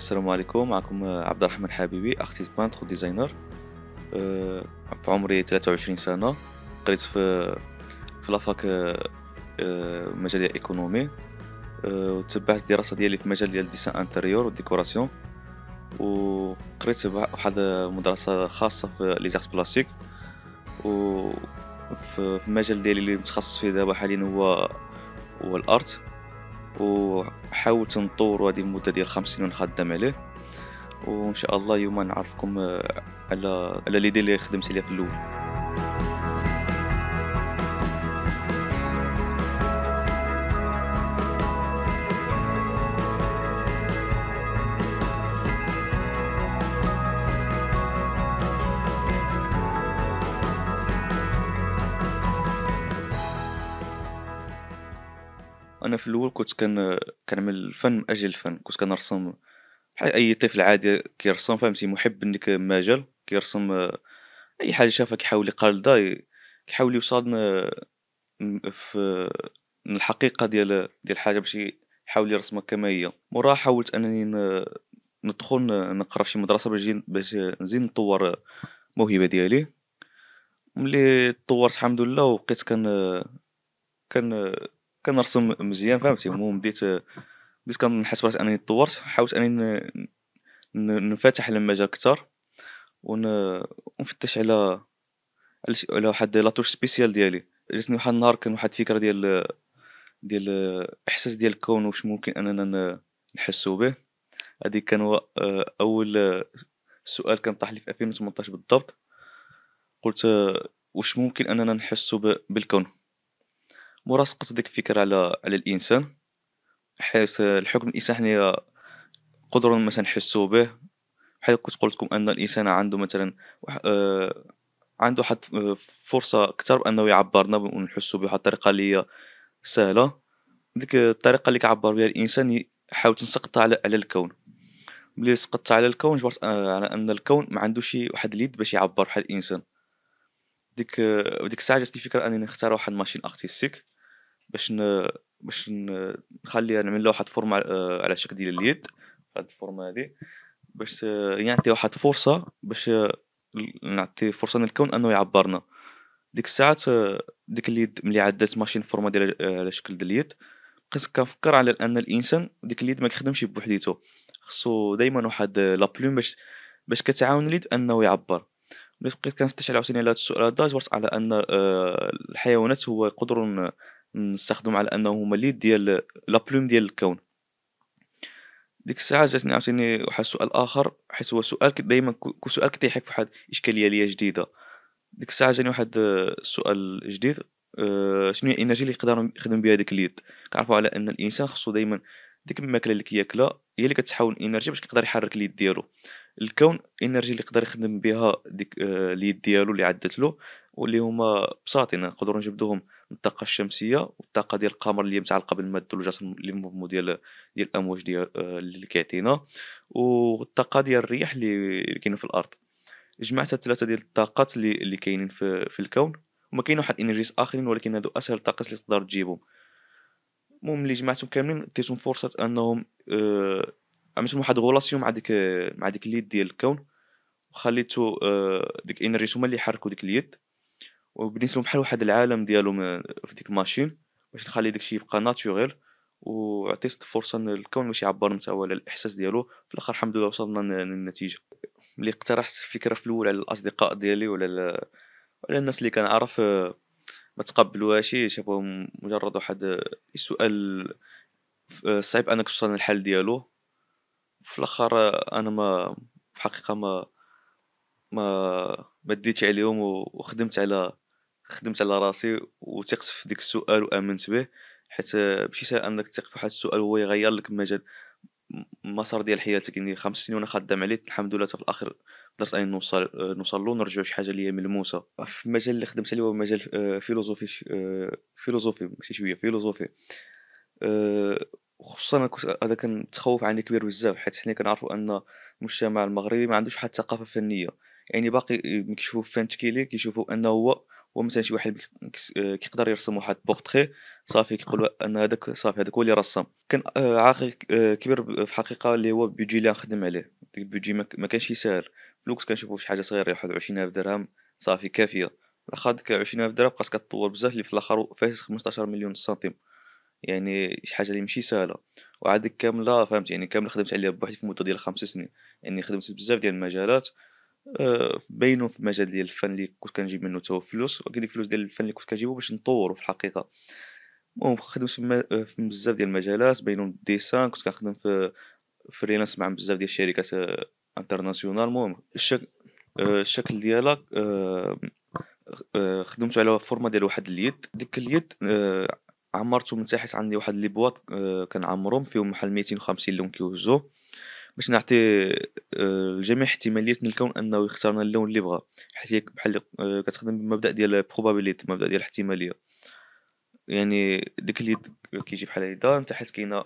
السلام عليكم معكم عبد الرحمن حبيبي اختيت بانتر ديزاينر في عمري 23 سنه قريت في في لافاك أه، مجال ايكونومي أه، وتبعت الدراسه ديالي في مجال ديال الديسان انتيريور والديكوراسيون وقريت واحد مدرسه خاصه في لي زارت بلاستيك في المجال ديالي اللي متخصص فيه دابا حاليا هو هو الارت وحاولت نطور هذه المدة ديال خمس سنين خدام عليه وان شاء الله يوما نعرفكم آه، على على ليدي اللي خدمت عليها في الاول انا في الاول كنت كان كنعمل الفن من اجل الفن كنت كنرسم بحال اي طفل عادي كيرسم فهمتي محب انك مجال كيرسم آه، اي حاجه شافها كيحاول يقلدها كيحاول يوصل في الحقيقه ديال ديال الحاجه باش يحاول يرسمها كما هي موراها حاولت انني ندخل نقرا في شي مدرسه باش باش نزيد نطور الموهبه ديالي ملي طورت الحمد لله وبقيت كان كان كنرسم مزيان فهمتي المهم بديت بديت كنحس براسي انني تطورت حاولت انني نفتح المجال اكثر ونفتش على على واحد لاتوش سبيسيال ديالي جاتني واحد النهار كان واحد الفكره ديال ديال احساس ديال الكون واش ممكن اننا نحسو به هذه كان هو اول سؤال كان طاح لي في 2018 بالضبط قلت واش ممكن اننا نحسو بالكون مراسقه ديك الفكره على على الانسان حيث الحكم الانسان حنا قدروا مثلا نحسو به بحال كنت قلت لكم ان الانسان عنده مثلا آه عنده حد آه، فرصه اكثر بانه يعبرنا به بواحد الطريقه اللي هي سهله ديك الطريقه اللي كيعبر بها الانسان حاولت نسقطها على على الكون ملي سقطت على الكون جبرت آه، على ان الكون ما عندوش واحد اليد باش يعبر بحال الانسان ديك ديك الساعه جاتني فكره انني نختار واحد ماشين ارتستيك باش ن... باش نخلي نعمل له واحد فورم آه، على شكل ديال اليد هاد الفورمه هادي باش آه، يعطي يعني واحد فرصه باش آه، نعطي فرصه للكون انه يعبرنا ديك الساعات ديك اليد ملي عدات ماشين الفورمه ديال على شكل ديال اليد بقيت كنفكر على ان الانسان ديك اليد ما كيخدمش بوحديته خصو دائما واحد لا بلوم باش باش كتعاون اليد انه يعبر ملي بقيت كنفتش على عاوتاني على هذا السؤال هذا جبرت على ان الحيوانات هو يقدروا نستخدم على انه هما اليد ديال لا بلوم ديال الكون ديك الساعه جاتني عاوتاني واحد السؤال اخر حيت هو سؤال دائما كل سؤال كتيحك فواحد اشكاليه ليا جديده ديك الساعه جاني واحد السؤال جديد أه شنو هي الانرجي اللي يقدر يخدم بها ديك اليد كنعرفوا على ان الانسان خصو دائما ديك الماكله اللي كياكلها هي اللي كتحول انرجي باش يقدر يحرك اليد ديالو الكون الانرجي اللي يقدر يخدم بها ديك آه، اليد ديالو اللي عدت له واللي هما بساطين نقدروا نجبدوهم من الطاقه الشمسيه والطاقه ديال القمر اللي متعلقه بالماده الثلجات اللي مفهوم ديال ديال الامواج ديال آه، اللي كيعطينا والطاقه ديال الرياح اللي كاينه في الارض جمعت الثلاثه ديال الطاقات اللي اللي كاينين في, في الكون وما كاين واحد انرجيز اخرين ولكن هادو اسهل الطاقات اللي تقدر تجيبهم المهم اللي جمعتهم كاملين عطيتهم فرصه انهم آه عملت واحد غولاسيون مع ديك مع ديك اليد ديال الكون وخليتو آه، ديك انرجي هما اللي حركوا ديك اليد وبنيت لهم بحال واحد العالم ديالهم آه، في ديك الماشين باش نخلي داكشي يبقى ناتوريل وعطيت فرصه ان الكون باش يعبر نتا على الاحساس ديالو في الاخر الحمد لله وصلنا للنتيجه ملي اقترحت الفكره في الاول على الاصدقاء ديالي ولا ولا الناس اللي كنعرف آه، ما تقبلوهاش شافوهم مجرد واحد آه، السؤال صعيب انك توصل الحل ديالو في الاخر انا ما في الحقيقه ما ما مديت عليهم وخدمت على خدمت على راسي وثقت في ديك السؤال وامنت به حيت ماشي ساهل انك تثق في واحد السؤال هو يغير لك المجال المسار ديال حياتك يعني خمس سنين وانا خدام عليه الحمد لله في الاخر قدرت اني نوصل نوصل له ونرجعو شي حاجه ليا ملموسه في المجال اللي خدمت عليه هو مجال آه، فيلوزوفي آه، فيلوزوفي ماشي شويه فيلوزوفي آه، خصوصا انا كنت هذا كان تخوف عندي كبير بزاف حيت حنا كنعرفوا ان المجتمع المغربي ما عندوش حتى ثقافه فنيه يعني باقي كيشوفوا فان تكيلي كيشوفوا انه هو هو مثلا شي واحد كيقدر يرسم واحد بورتري صافي كيقولوا ان هذاك صافي هذاك هو اللي رسم كان آه، عاقل آه، كبير في الحقيقه اللي هو بيجي اللي نخدم عليه ديك البيجي ما كانش يسهل في كنشوفوا شي حاجه صغيره واحد 20000 درهم صافي كافيه الاخر ديك 20000 درهم بقات كتطور بزاف اللي في الاخر فاز 15 مليون سنتيم يعني شي حاجه اللي ماشي سهله وعاد كامله فهمت يعني كامله خدمت عليها بوحدي في مده ديال خمس سنين يعني خدمت بزاف ديال المجالات آه، بينهم في مجال ديال الفن اللي كنت كنجيب منه تو فلوس ولكن ديك الفلوس ديال الفن اللي كنت كنجيبو باش نطورو في الحقيقه المهم خدمت آه، في, بزاف ديال المجالات بينهم الديسان كنت كنخدم في فريلانس مع بزاف ديال الشركات انترناسيونال آه، المهم الشك... الشكل ديالها خدمت على فورما ديال واحد اليد ديك اليد عمرته من تحت عندي واحد لي بواط كنعمرهم فيهم بحال 250 لون كيوزو باش نعطي الجميع احتماليه الكون انه يختارنا اللون اللي بغى حيت هي بحال آه، كتخدم بمبدا ديال بروبابيليتي مبدا ديال الاحتماليه يعني ديك اللي كيجي بحال هيدا انت حيت كاينه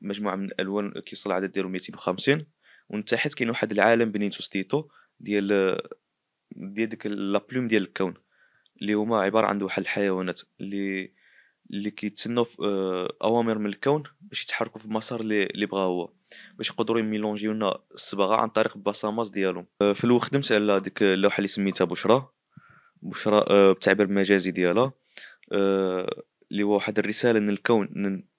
مجموعه من الالوان كيصل العدد ديالهم 250 وانت حيت كاين واحد العالم بنيتو ستيتو ديال ديال ديك لا بلوم ديال الكون اللي هما عباره عن واحد الحيوانات اللي اللي كيتسناو في آه، اوامر من الكون باش يتحركوا في المسار اللي بغا هو باش يقدروا يميلونجيو لنا الصباغه عن طريق البصمات ديالهم آه، في الاول خدمت على ديك اللوحه اللي سميتها بشرى بشرى آه، بالتعبير المجازي ديالها اللي هو واحد الرساله من الكون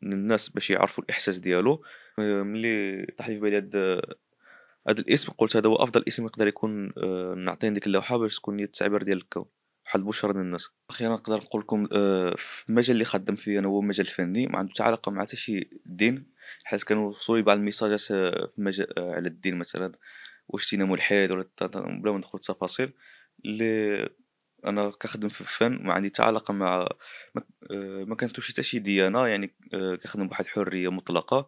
للناس باش يعرفوا الاحساس ديالو ملي طاح لي في بالي هاد هذا الاسم قلت هذا هو افضل اسم يقدر يكون نعطيه ديك اللوحه باش تكون هي التعبير ديال الكون بحال بشرى للناس اخيرا نقدر نقول لكم آه، في المجال اللي خدم فيه انا هو مجال فني ما عنده علاقه مع حتى شي دين حيت كانوا لي بعض الميساجات آه، في مجال آه، على الدين مثلا واش تينا ملحد ولا بلا ما ندخل التفاصيل اللي انا كخدم في الفن ما عندي حتى علاقه مع ما, آه ما كنتوش حتى شي ديانه يعني كنخدم بواحد الحريه مطلقه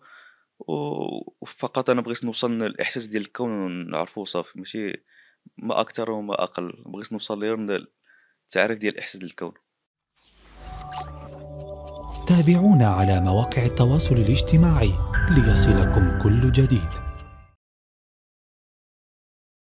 وفقط انا بغيت نوصل الاحساس ديال الكون نعرفو صافي ماشي ما اكثر وما اقل بغيت نوصل غير تعريف ديال احساس الكون تابعونا على مواقع التواصل الاجتماعي ليصلكم كل جديد